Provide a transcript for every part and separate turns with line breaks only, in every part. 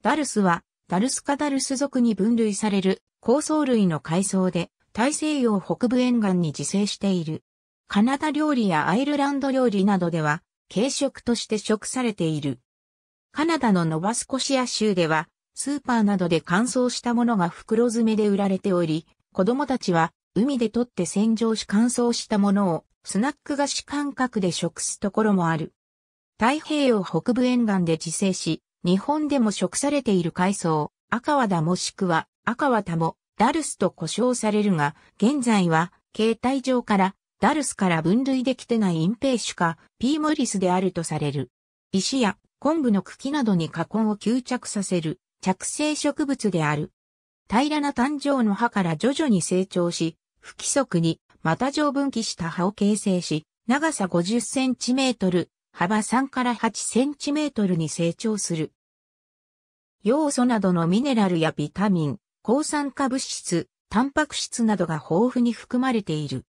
ダルスは、ダルスカダルス属に分類される、高層類の海藻で、大西洋北部沿岸に自生している。カナダ料理やアイルランド料理などでは、軽食として食されている。カナダのノバスコシア州では、スーパーなどで乾燥したものが袋詰めで売られており、子供たちは海で取って洗浄し乾燥したものをスナック菓子感覚で食すところもある。太平洋北部沿岸で自生し、日本でも食されている海藻、赤和田もしくは赤和田もダルスと呼称されるが、現在は形態上からダルスから分類できてない隠蔽種か、ピーモリスであるとされる。石や昆布の茎などに花根を吸着させる着生植物である。平らな誕生の葉から徐々に成長し、不規則にまた上分岐した葉を形成し、長さ50センチメートル、幅3から8センチメートルに成長する。要素などのミネラルやビタミン、抗酸化物質、タンパク質などが豊富に含まれている。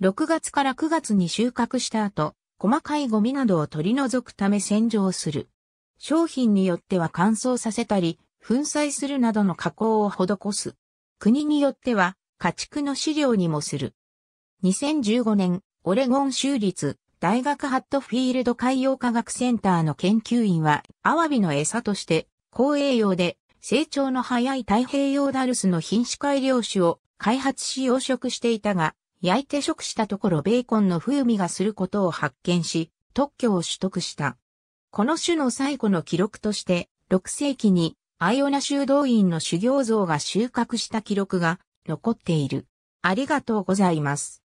6月から9月に収穫した後、細かいゴミなどを取り除くため洗浄する。商品によっては乾燥させたり、粉砕するなどの加工を施す。国によっては、家畜の飼料にもする。2015年、オレゴン州立大学ハットフィールド海洋科学センターの研究員は、アワビの餌として、高栄養で成長の早い太平洋ダルスの品種改良種を開発し養殖していたが、焼いて食したところベーコンの風味がすることを発見し、特許を取得した。この種の最古の記録として、6世紀にアイオナ修道院の修行像が収穫した記録が残っている。ありがとうございます。